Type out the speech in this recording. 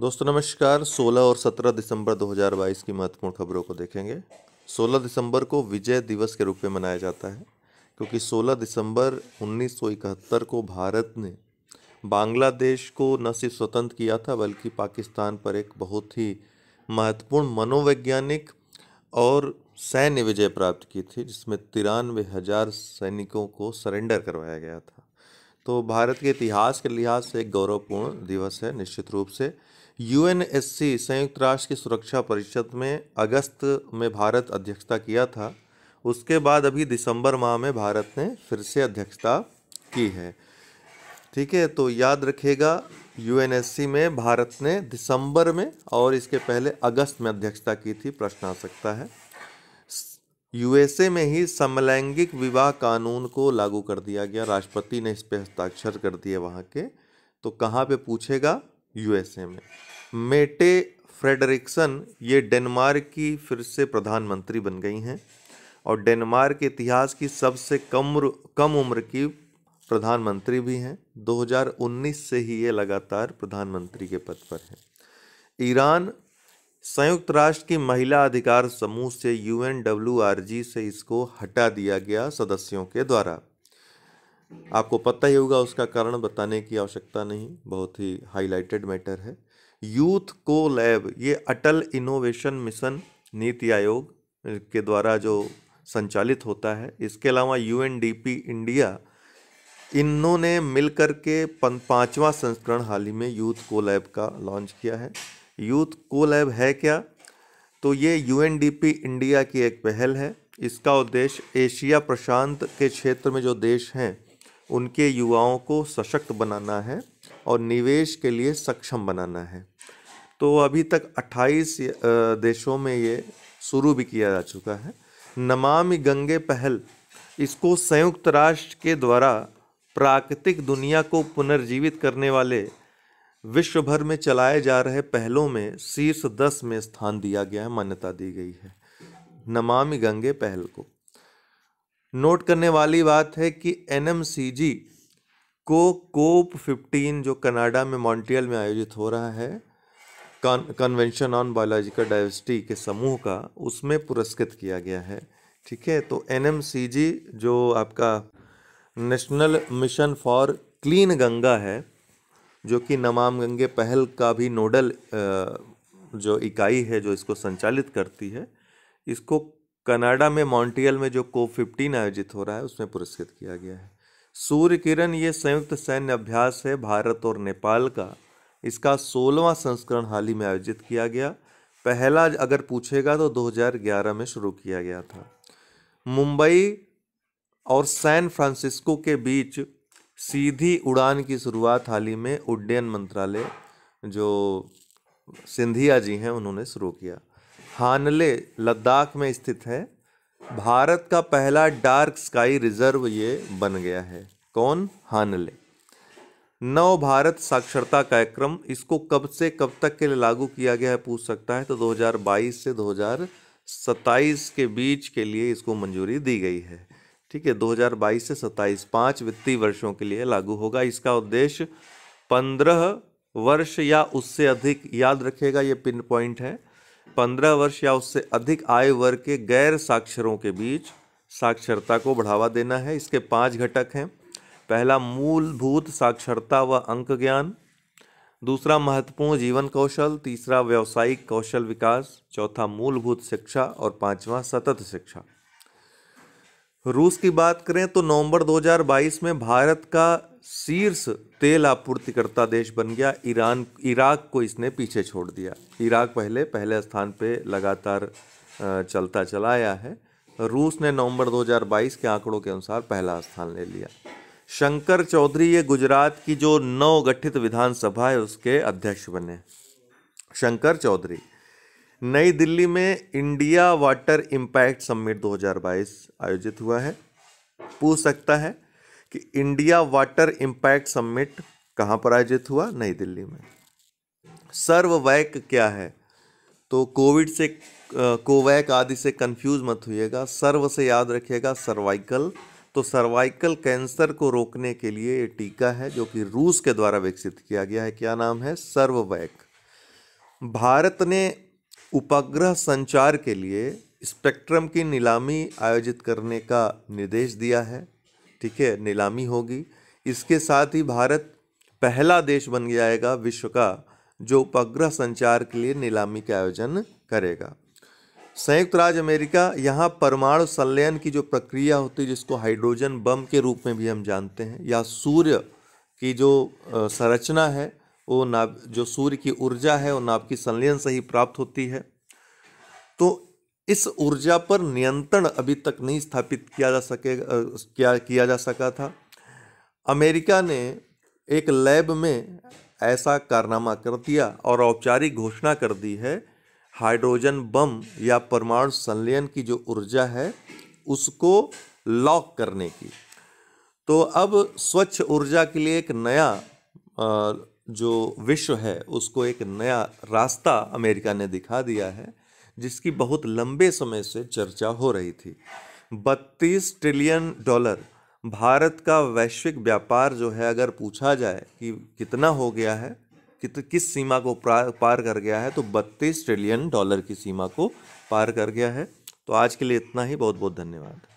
दोस्तों नमस्कार 16 और 17 दिसंबर 2022 की महत्वपूर्ण खबरों को देखेंगे 16 दिसंबर को विजय दिवस के रूप में मनाया जाता है क्योंकि 16 दिसंबर 1971 को भारत ने बांग्लादेश को न सिर्फ स्वतंत्र किया था बल्कि पाकिस्तान पर एक बहुत ही महत्वपूर्ण मनोवैज्ञानिक और सैन्य विजय प्राप्त की थी जिसमें तिरानवे हज़ार सैनिकों को सरेंडर करवाया गया था तो भारत के इतिहास के लिहाज से एक गौरवपूर्ण दिवस है निश्चित रूप से यूएनएससी संयुक्त राष्ट्र की सुरक्षा परिषद में अगस्त में भारत अध्यक्षता किया था उसके बाद अभी दिसंबर माह में भारत ने फिर से अध्यक्षता की है ठीक है तो याद रखेगा यूएनएससी में भारत ने दिसंबर में और इसके पहले अगस्त में अध्यक्षता की थी प्रश्न आ सकता है यूएसए में ही समलैंगिक विवाह कानून को लागू कर दिया गया राष्ट्रपति ने इस पर हस्ताक्षर कर दिए वहाँ के तो कहाँ पे पूछेगा यूएसए में मेटे फ्रेडरिक्सन ये डेनमार्क की फिर से प्रधानमंत्री बन गई हैं और डेनमार्क के इतिहास की सबसे कम कम उम्र की प्रधानमंत्री भी हैं 2019 से ही ये लगातार प्रधानमंत्री के पद पर हैं ईरान संयुक्त राष्ट्र की महिला अधिकार समूह से यू से इसको हटा दिया गया सदस्यों के द्वारा आपको पता ही होगा उसका कारण बताने की आवश्यकता नहीं बहुत ही हाईलाइटेड मैटर है यूथ को लैब ये अटल इनोवेशन मिशन नीति आयोग के द्वारा जो संचालित होता है इसके अलावा यू इंडिया इन्होंने मिलकर के पाँचवा संस्करण हाल ही में यूथ को लैब का लॉन्च किया है यूथ को लैब है क्या तो ये यू इंडिया की एक पहल है इसका उद्देश्य एशिया प्रशांत के क्षेत्र में जो देश हैं उनके युवाओं को सशक्त बनाना है और निवेश के लिए सक्षम बनाना है तो अभी तक 28 देशों में ये शुरू भी किया जा चुका है नमामि गंगे पहल इसको संयुक्त राष्ट्र के द्वारा प्राकृतिक दुनिया को पुनर्जीवित करने वाले विश्व भर में चलाए जा रहे पहलों में शीर्ष दस में स्थान दिया गया है मान्यता दी गई है नमामि गंगे पहल को नोट करने वाली बात है कि एन को कोप 15 जो कनाडा में मॉन्ट्रियल में आयोजित हो रहा है कन्वेंशन ऑन बायोलॉजिकल डाइवर्सिटी के समूह का उसमें पुरस्कृत किया गया है ठीक है तो एन जो आपका National Mission for Clean Ganga है जो कि नमाम गंगे पहल का भी नोडल जो इकाई है जो इसको संचालित करती है इसको कनाडा में मॉन्ट्रियल में जो को फिफ्टीन आयोजित हो रहा है उसमें पुरस्कृत किया गया है सूर्य किरण ये संयुक्त सैन्य अभ्यास है भारत और नेपाल का इसका सोलवा संस्करण हाल ही में आयोजित किया गया पहला अगर पूछेगा तो 2011 में शुरू किया गया था मुंबई और सैन फ्रांसिस्को के बीच सीधी उड़ान की शुरुआत हाल ही में उड्डयन मंत्रालय जो सिंधिया जी हैं उन्होंने शुरू किया हानले लद्दाख में स्थित है भारत का पहला डार्क स्काई रिजर्व ये बन गया है कौन हानले नव भारत साक्षरता कार्यक्रम इसको कब से कब तक के लिए लागू किया गया है पूछ सकता है तो 2022 से 2027 के बीच के लिए इसको मंजूरी दी गई है ठीक है 2022 से 27 पाँच वित्तीय वर्षों के लिए लागू होगा इसका उद्देश्य 15 वर्ष या उससे अधिक याद रखेगा ये पिन पॉइंट है पंद्रह वर्ष या उससे अधिक आयु वर्ग के गैर साक्षरों के बीच साक्षरता को बढ़ावा देना है इसके पांच घटक हैं पहला मूलभूत साक्षरता व अंक ज्ञान दूसरा महत्वपूर्ण जीवन कौशल तीसरा व्यावसायिक कौशल विकास चौथा मूलभूत शिक्षा और पांचवा सतत शिक्षा रूस की बात करें तो नवंबर 2022 में भारत का शीर्ष तेल आपूर्तिकर्ता देश बन गया ईरान इराक को इसने पीछे छोड़ दिया इराक पहले पहले स्थान पे लगातार चलता चला आया है रूस ने नवंबर 2022 के आंकड़ों के अनुसार पहला स्थान ले लिया शंकर चौधरी ये गुजरात की जो नव गठित विधानसभा है उसके अध्यक्ष बने शंकर चौधरी नई दिल्ली में इंडिया वाटर इम्पैक्ट समिट 2022 आयोजित हुआ है पूछ सकता है कि इंडिया वाटर इम्पैक्ट समिट कहाँ पर आयोजित हुआ नई दिल्ली में सर्ववैक क्या है तो कोविड से कोवैक आदि से कंफ्यूज मत होइएगा सर्व से याद रखिएगा सर्वाइकल तो सर्वाइकल कैंसर को रोकने के लिए ये टीका है जो कि रूस के द्वारा विकसित किया गया है क्या नाम है सर्ववैक भारत ने उपग्रह संचार के लिए स्पेक्ट्रम की नीलामी आयोजित करने का निर्देश दिया है ठीक है नीलामी होगी इसके साथ ही भारत पहला देश बन जाएगा विश्व का जो उपग्रह संचार के लिए नीलामी का आयोजन करेगा संयुक्त राज्य अमेरिका यहाँ परमाणु संलयन की जो प्रक्रिया होती है जिसको हाइड्रोजन बम के रूप में भी हम जानते हैं या सूर्य की जो संरचना है वो नाभ जो सूर्य की ऊर्जा है वो नाभ की संलयन से ही प्राप्त होती है तो इस ऊर्जा पर नियंत्रण अभी तक नहीं स्थापित किया जा सके किया किया जा सका था अमेरिका ने एक लैब में ऐसा कारनामा कर दिया और औपचारिक घोषणा कर दी है हाइड्रोजन बम या परमाणु संलयन की जो ऊर्जा है उसको लॉक करने की तो अब स्वच्छ ऊर्जा के लिए एक नया जो विश्व है उसको एक नया रास्ता अमेरिका ने दिखा दिया है जिसकी बहुत लंबे समय से चर्चा हो रही थी बत्तीस ट्रिलियन डॉलर भारत का वैश्विक व्यापार जो है अगर पूछा जाए कि कितना हो गया है कि किस सीमा को पार कर गया है तो बत्तीस ट्रिलियन डॉलर की सीमा को पार कर गया है तो आज के लिए इतना ही बहुत बहुत धन्यवाद